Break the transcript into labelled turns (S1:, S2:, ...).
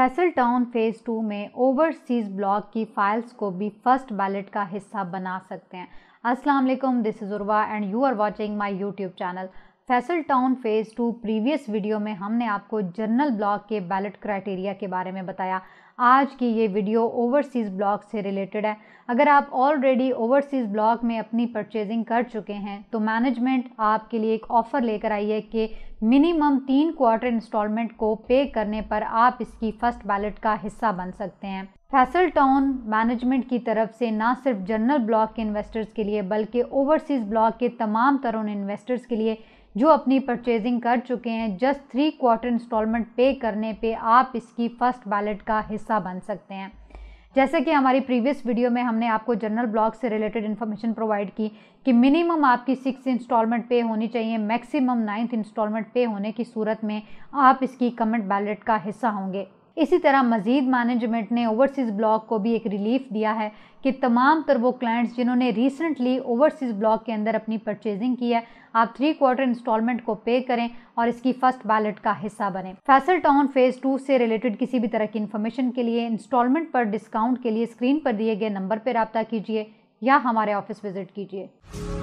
S1: Faisal town phase two में overseas block की files को भी फर्स्ट बैलेट का हिस्सा बना सकते हैं असलम this is Urwa and you are watching my YouTube channel Faisal town phase two previous video में हमने आपको जर्नल ब्लॉक के बैलेट क्राइटेरिया के बारे में बताया आज की ये वीडियो ओवरसीज़ ब्लॉक से रिलेटेड है अगर आप ऑलरेडी ओवरसीज़ ब्लॉक में अपनी परचेजिंग कर चुके हैं तो मैनेजमेंट आपके लिए एक ऑफ़र लेकर आई है कि मिनिमम तीन क्वार्टर इंस्टॉलमेंट को पे करने पर आप इसकी फ़र्स्ट बैलेट का हिस्सा बन सकते हैं फैसल टाउन मैनेजमेंट की तरफ से ना सिर्फ जनरल ब्लॉक के इन्वेस्टर्स के लिए बल्कि ओवरसीज़ ब्लॉक के तमाम तरुण इन्वेस्टर्स के लिए जो अपनी परचेजिंग कर चुके हैं जस्ट थ्री क्वार्टर इंस्टॉलमेंट पे करने पे आप इसकी फर्स्ट बैलेट का हिस्सा बन सकते हैं जैसे कि हमारी प्रीवियस वीडियो में हमने आपको जनरल ब्लॉग से रिलेटेड इन्फॉर्मेशन प्रोवाइड की कि मिनिमम आपकी सिक्स इंस्टॉलमेंट पे होनी चाहिए मैक्सिमम नाइन्थ इंस्टॉलमेंट पे होने की सूरत में आप इसकी कमेंट बैलेट का हिस्सा होंगे इसी तरह मजीद मैनेजमेंट ने ओवरसीज़ ब्लॉक को भी एक रिलीफ दिया है कि तमाम तर वो क्लाइंट्स जिन्होंने रिसेंटली ओवरसीज़ ब्लॉक के अंदर अपनी परचेजिंग की है आप थ्री क्वार्टर इंस्टॉलमेंट को पे करें और इसकी फर्स्ट बैलेट का हिस्सा बने फैसल टाउन फेज़ टू से रिलेटेड किसी भी तरह की इन्फॉर्मेशन के लिए इंस्टॉलमेंट पर डिस्काउंट के लिए स्क्रीन पर दिए गए नंबर पर रबता कीजिए या हमारे ऑफिस विजिट कीजिए